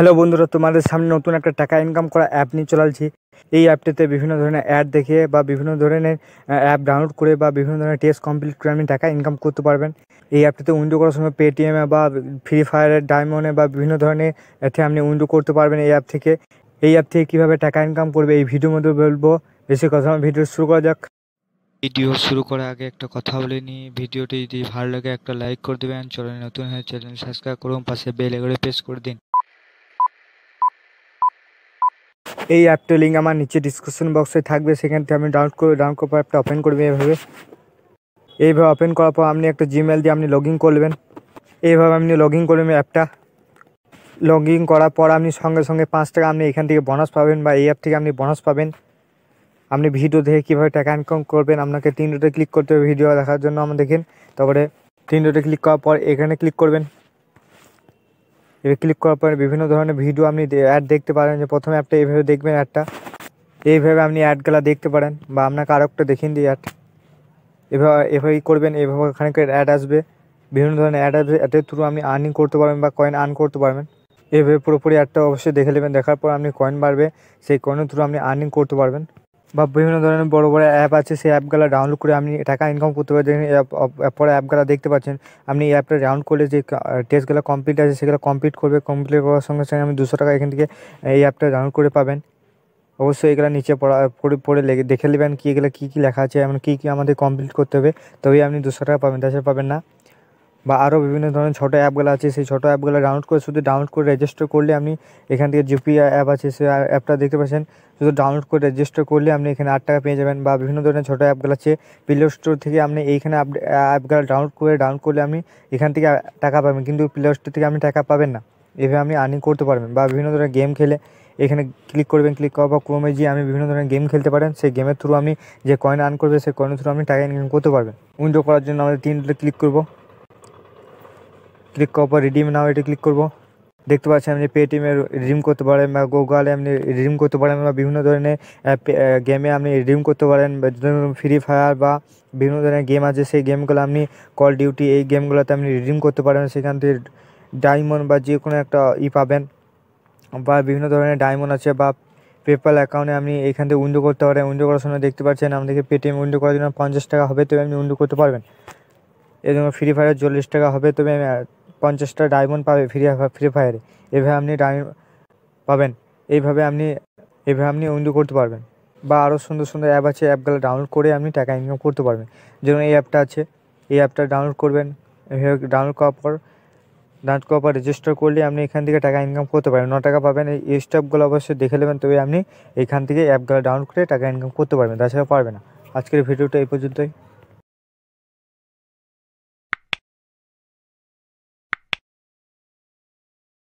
hello বন্ধুরা তোমাদের সামনে নতুন একটা টাকা ইনকাম করা অ্যাপ নিয়ে চলালছি এই অ্যাপটিতে বিভিন্ন ধরনের অ্যাড দেখিয়ে বা বিভিন্ন ধরনের অ্যাপ ডাউনলোড করে বা বিভিন্ন ধরনের টেস্ট কমপ্লিট করে আপনি টাকা ইনকাম করতে পারবেন এই অ্যাপটিতে উইন্ডো করার সময় পেটিএমে বা ফ্রি ফায়ারের ডায়মন্ডে বা বিভিন্ন ধরনের অ্যাপে আপনি উইন্ডো করতে পারবেন এই অ্যাপ থেকে এই অ্যাপ থেকে কীভাবে টাকা ইনকাম করবে এই ভিডিওর মধ্যে বলবো বেশি কথা ভিডিও শুরু করা যাক ভিডিও শুরু করার আগে একটা কথা বলে নিই ভিডিওটি যদি ভালো লাগে একটা লাইক করে দেবেন চ্যানেল নতুন হয়ে চ্যানেল সাবস্ক্রাইব করুন পাশে বেল আইকনে প্রেস করে দিন এই অ্যাপটির লিঙ্ক আমার নিচে ডিসক্রিপশন বক্সে থাকবে সেখান থেকে আপনি ডাউনলোড করে ডাউনলোড পর অ্যাপটা ওপেন করবেন এইভাবে এইভাবে ওপেন করার পর আপনি একটা জিমেল দিয়ে আপনি লগ ইন করবেন এইভাবে আপনি লগ ইন করবেন অ্যাপটা লগ ইন করার পর আপনি সঙ্গে সঙ্গে পাঁচ টাকা আপনি এখান থেকে বোনাস পাবেন বা এই অ্যাপ থেকে আপনি বোনাস পাবেন আপনি ভিডিও দেখে কীভাবে টাকা ইনকাম করবেন আপনাকে রোটে ক্লিক করতে হবে ভিডিও দেখার জন্য আমরা দেখেন তারপরে রোটে ক্লিক করার পর এখানে ক্লিক করবেন এবার ক্লিক করার পরে বিভিন্ন ধরনের ভিডিও আপনি অ্যাড দেখতে পারেন যে প্রথমে অ্যাপটা এইভাবে দেখবেন অ্যাডটা এইভাবে আপনি অ্যাডগুলো দেখতে পারেন বা আপনাকে আরও একটা দেখিয়ে দিই অ্যাড এভাবে এভাবেই করবেন এভাবে ওখানে অ্যাড আসবে বিভিন্ন ধরনের অ্যাড আসবে অ্যাডের থ্রু আপনি আর্নিং করতে পারবেন বা কয়েন আর্ন করতে পারবেন এভাবে পুরোপুরি অ্যাডটা অবশ্যই দেখে নেবেন দেখার পর আপনি কয়েন বাড়বে সেই কয়েনের থ্রু আপনি আর্নিং করতে পারবেন বা বিভিন্ন ধরনের বড় বড় অ্যাপ আছে সেই অ্যাপগুলো ডাউনলোড করে আপনি টাকা ইনকাম করতে পারেন পরে অ্যাপগুলো দেখতে পাচ্ছেন আপনি এই অ্যাপটা ডাউনলোড করলে যে টেস্টগুলো কমপ্লিট আছে সেগুলো কমপ্লিট করবে কমপ্লিট করার সঙ্গে সঙ্গে আপনি দুশো টাকা এখান থেকে এই অ্যাপটা ডাউনলোড করে পাবেন অবশ্যই এগুলো নিচে পড়া পড়ে পড়ে লেগে দেখে নেবেন কী এগুলো কী কী লেখা আছে এমন কী কী আমাদের কমপ্লিট করতে হবে তবেই আপনি দুশো টাকা পাবেন তাছাড়া পাবেন না বা আরও বিভিন্ন ধরনের ছোটো অ্যাপগুলো আছে সেই ছোটো অ্যাপগুলো ডাউনলোড করে শুধু ডাউনলোড করে রেজিস্টার করলে আপনি এখান থেকে জিপি অ্যাপ আছে সেই অ্যাপটা দেখতে পাচ্ছেন শুধু ডাউনলোড করে রেজিস্টার করলে আপনি এখানে আট টাকা পেয়ে যাবেন বা বিভিন্ন ধরনের ছোটো অ্যাপগুলো আছে প্লে স্টোর থেকে আপনি এইখানে অ্যাপগুলো ডাউনলোড করে ডাউনলোড করলে আপনি এখান থেকে টাকা পাবেন কিন্তু প্লে স্টোর থেকে আপনি টাকা পাবেন না এভাবে আপনি আর্নিং করতে পারবেন বা বিভিন্ন ধরনের গেম খেলে এখানে ক্লিক করবেন ক্লিক করার পর ক্রমে যে আপনি বিভিন্ন ধরনের গেম খেলতে পারেন সেই গেমের থ্রু আপনি যে কয়েন আর্ন করবে সেই কয়েনের থ্রু আপনি টাকা ইনকাম করতে পারবেন উইন্ডো করার জন্য আমাদের তিনটে ক্লিক করবো ক্লিক করার পর রিডিম নাও এটা ক্লিক করব দেখতে পাচ্ছি আপনি পেটিএমে রিডিম করতে পারেন বা গুগলে আপনি রিডিম করতে পারেন বা বিভিন্ন ধরনের গেমে আপনি রিডিম করতে পারেন ফ্রি ফায়ার বা বিভিন্ন ধরনের গেম আছে সেই গেমগুলো আপনি কল ডিউটি এই গেমগুলোতে আপনি রিডিম করতে পারেন সেখান থেকে ডায়মন্ড বা যে কোনো একটা ই পাবেন বা বিভিন্ন ধরনের ডায়মন্ড আছে বা পেপ্যাল অ্যাকাউন্টে আপনি এখান থেকে উইন্ডো করতে পারেন উইন্ডো করার সময় দেখতে পাচ্ছেন আপনাকে পেটিএম উইন্ডো করার জন্য পঞ্চাশ টাকা হবে তবে আপনি উইন্ডো করতে পারবেন এর জন্য ফ্রি ফায়ার চল্লিশ টাকা হবে তবে পঞ্চাশটা ডায়মন্ড পাবে ফ্রি ফ্রি ফায়ারে এভাবে আপনি ডায়মন্ড পাবেন এইভাবে আপনি এভাবে আপনি উইন্ডো করতে পারবেন বা আরও সুন্দর সুন্দর অ্যাপ আছে অ্যাপগুলো ডাউনলোড করে আপনি টাকা ইনকাম করতে পারবেন যেমন এই অ্যাপটা আছে এই অ্যাপটা ডাউনলোড করবেন এভাবে ডাউনলোড করার পর ডাউনলোড করার পর রেজিস্টার করলে আপনি এখান থেকে টাকা ইনকাম করতে পারবেন ন টাকা পাবেন এই স্টেপগুলো অবশ্যই দেখে নেবেন তবে আপনি এখান থেকে অ্যাপগুলো ডাউনলোড করে টাকা ইনকাম করতে পারবেন তাছাড়া পারবে না আজকের ভিডিওটা এই পর্যন্তই